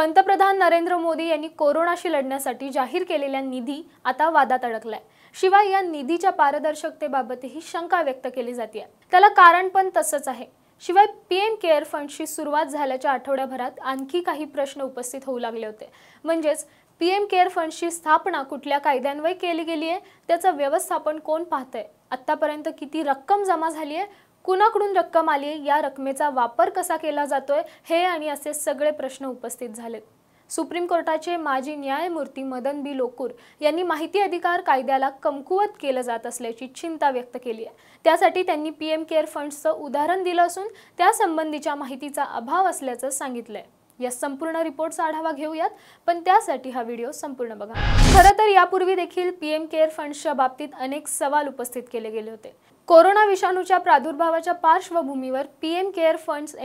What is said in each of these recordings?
पंतप्रधान नरेंद्र मोदी यांनी कोरोनाशी लढण्यासाठी जाहीर केलेल्या निधी आता वादात अडकलाय शिवाय या निधीच्या पारदर्शकतेबाबतही शंका व्यक्त केली जाते त्याला कारण पण तसंच आहे शिवाय पीएम केअर फंडची सुरुवात झाल्याच्या आठवड्याभरात आणखी काही प्रश्न उपस्थित होऊ लागले होते म्हणजेच पीएम केअर फंडची स्थापना कुठल्या कायद्यान्वये केली गेली आहे त्याचं व्यवस्थापन कोण पाहतंय आत्तापर्यंत किती रक्कम जमा झाली आहे कुणाकडून रक्कम आली या रकमेचा वापर कसा केला जातोय हे आणि असे सगळे प्रश्न उपस्थित झालेत सुप्रीम कोर्टाचे माजी न्यायमूर्ती मदन बी लोकूर यांनी माहिती अधिकार कायद्याला कमकुवत केलं जात असल्याची चिंता व्यक्त केली आहे त्यासाठी त्यांनी पी एम केअर फंड्सचं उदाहरण दिलं असून त्यासंबंधीच्या माहितीचा अभाव असल्याचं सांगितलं आहे या संपूर्ण रिपोर्टचा आढावा घेऊयात पण त्यासाठी हा व्हिडिओ संपूर्ण बघा खरं तर यापूर्वी देखील पीएम केअर फंडच्या बाबतीत अनेक सवाल उपस्थित केले गेले होते कोरोना विषाणूच्या प्रादुर्भावाच्या पार्श्वभूमीवर पीएम केअर फंड्स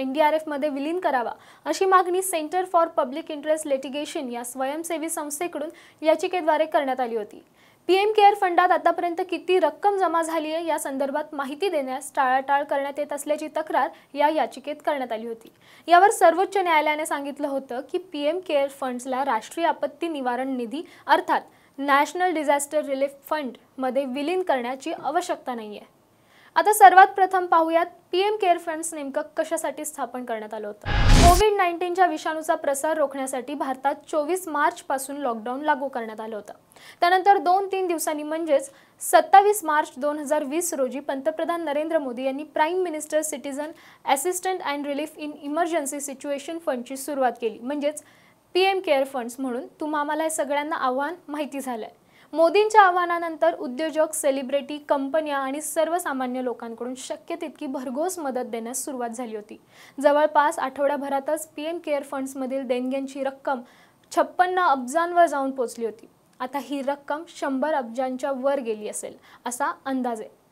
मध्ये विलीन करावा अशी मागणी centre for public interest litigation या स्वयंसेवी संस्थेकडून याचिकेद्वारे करण्यात आली होती पीएम केअर फंडात आतापर्यंत किती रक्कम जमा झाली आहे या संदर्भात माहिती देण्यास टाळाटाळ करण्यात येत असल्याची तक्रार या याचिकेत करण्यात आली होती यावर सर्वोच्च न्यायालयाने सांगितलं होतं की पीएम केअर फंड्सला राष्ट्रीय आपत्ती निवारण निधी अर्थात नॅशनल डिझास्टर रिलीफ फंडमध्ये विलीन करण्याची आवश्यकता नाही आहे आता सर्वात प्रथम पाहूयात पीएम केअर फंड्स नेमकं कशासाठी स्थापन करण्यात आलं होतं कोविड नाईन्टीनच्या विषाणूचा प्रसार रोखण्यासाठी भारतात चोवीस मार्चपासून लॉकडाऊन लागू करण्यात आलं होतं त्यानंतर दोन तीन दिवसांनी म्हणजेच सत्तावीस मार्च दोन हजार वीस रोजी पंतप्रधान नरेंद्र मोदी यांनी prime minister citizen assistant and relief in emergency situation फंडची सुरुवात केली म्हणजेच पी एम केअर फंड्स म्हणून तुम्हाला सगळ्यांना आव्हान माहिती झालं आहे मोदींच्या आव्हानानंतर उद्योजक सेलिब्रिटी कंपन्या आणि सर्वसामान्य लोकांकडून शक्य तितकी भरघोस मदत देण्यास सुरुवात झाली होती जवळपास आठवड्याभरातच पी एम केअर फंड्समधील देणग्यांची रक्कम छप्पन्न अब्जांवर जाऊन पोचली होती आता ही रक्कम शंभर अब्जांच्या वर गेली असेल असा अंदाज आहे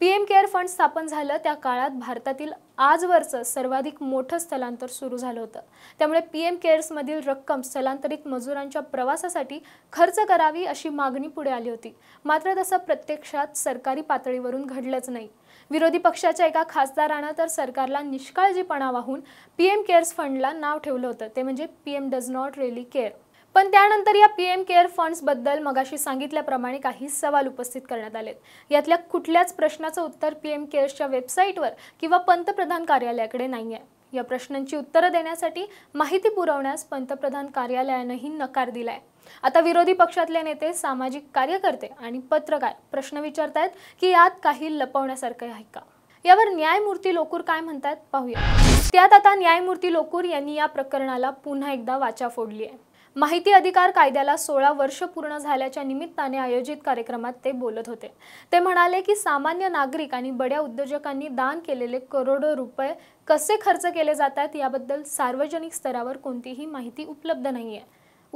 पीएम केअर फंड स्थापन झालं त्या काळात भारतातील आजवरचं सर्वाधिक मोठं स्थलांतर सुरू झालं होतं त्यामुळे पी एम केअर्समधील रक्कम स्थलांतरित मजुरांच्या प्रवासासाठी खर्च करावी अशी मागणी पुढे आली होती मात्र तसं प्रत्यक्षात सरकारी पातळीवरून घडलंच नाही विरोधी पक्षाच्या एका खासदारानं तर सरकारला निष्काळजीपणा वाहून पी एम केअर्स फंडला नाव ठेवलं होतं ते म्हणजे P M does not really care पण त्यानंतर या पी एम केअर फंड्सबद्दल मगाशी सांगितल्याप्रमाणे काही सवाल उपस्थित करण्यात आलेत यातल्या कुठल्याच प्रश्नाचं उत्तर पी एम केअर्सच्या वेबसाईटवर किंवा पंतप्रधान कार्यालयाकडे नाही आहे या प्रश्नांची उत्तरं देण्यासाठी माहिती पुरवण्यास पंतप्रधान कार्यालयानंही नकार दिलाय आता विरोधी पक्षातले नेते सामाजिक कार्यकर्ते आणि पत्रकार प्रश्न विचारतायत की यात काही लपवण्यासारखं आहे का यावर न्यायमूर्ती लोकूर काय म्हणतात पाहूया त्यात आता न्यायमूर्ती लोकूर यांनी या प्रकरणाला पुन्हा एकदा वाचा फोडली आहे माहिती अधिकार कायद्याला सोळा वर्ष पूर्ण झाल्याच्या निमित्ताने आयोजित कार्यक्रमात ते बोलत होते ते म्हणाले की सामान्य नागरिक आणि बड्या उद्योजकांनी दान केलेले करोडो रुपये कसे खर्च केले जातात याबद्दल सार्वजनिक स्तरावर कोणतीही माहिती उपलब्ध नाही आहे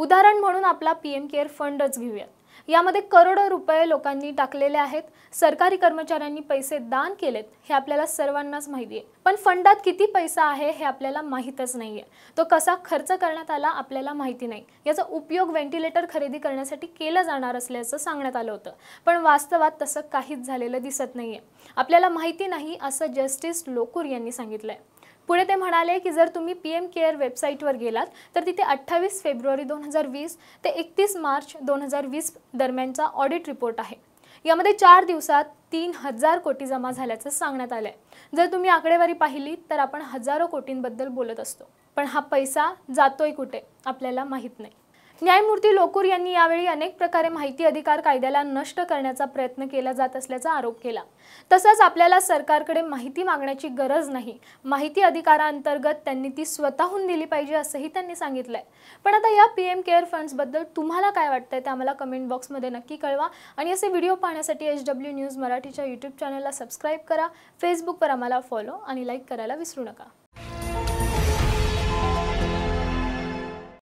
उदाहरण म्हणून आपला पी एम केअर फंडच घेऊयात यामध्ये करोडो रुपये लोकांनी टाकलेले आहेत सरकारी कर्मचाऱ्यांनी पैसे दान केलेत हे आपल्याला सर्वांनाच माहिती आहे पण फंडात किती पैसा आहे हे आपल्याला माहीतच नाही तो कसा खर्च करण्यात आला आपल्याला माहिती नाही याचा उपयोग व्हेंटिलेटर खरेदी करण्यासाठी केला जाणार असल्याचं सांगण्यात आलं होतं पण वास्तवात तसं काहीच झालेलं दिसत नाहीये आपल्याला माहिती नाही असं जस्टिस लोकूर यांनी सांगितलंय पुढे ते म्हणाले की जर तुम्ही पी एम केअर वेबसाईटवर गेलात तर तिथे अठ्ठावीस फेब्रुवारी दोन हजार वीस ते एकतीस मार्च दोन हजार वीस दरम्यानचा ऑडिट रिपोर्ट आहे यामध्ये चार दिवसात तीन हजार कोटी जमा झाल्याचं सांगण्यात आलं आहे जर तुम्ही आकडेवारी पाहिली तर आपण हजारो कोटींबद्दल बोलत असतो पण हा पैसा जातोय कुठे आपल्याला माहीत नाही न्यायमूर्ती लोकूर यांनी यावेळी अनेक प्रकारे माहिती अधिकार कायद्याला नष्ट करण्याचा प्रयत्न केला जात असल्याचा आरोप केला तसंच आपल्याला सरकारकडे माहिती मागण्याची गरज नाही माहिती अधिकारांतर्गत त्यांनी ती स्वतःहून दिली पाहिजे असंही त्यांनी सांगितलंय पण आता या पी एम केअर फंड्सबद्दल तुम्हाला काय वाटतंय ते आम्हाला कमेंट बॉक्समध्ये नक्की कळवा आणि असे व्हिडिओ पाहण्यासाठी एच डब्ल्यू न्यूज मराठीच्या यूट्यूब चॅनलला सबस्क्राईब करा फेसबुकवर आम्हाला फॉलो आणि लाईक करायला विसरू नका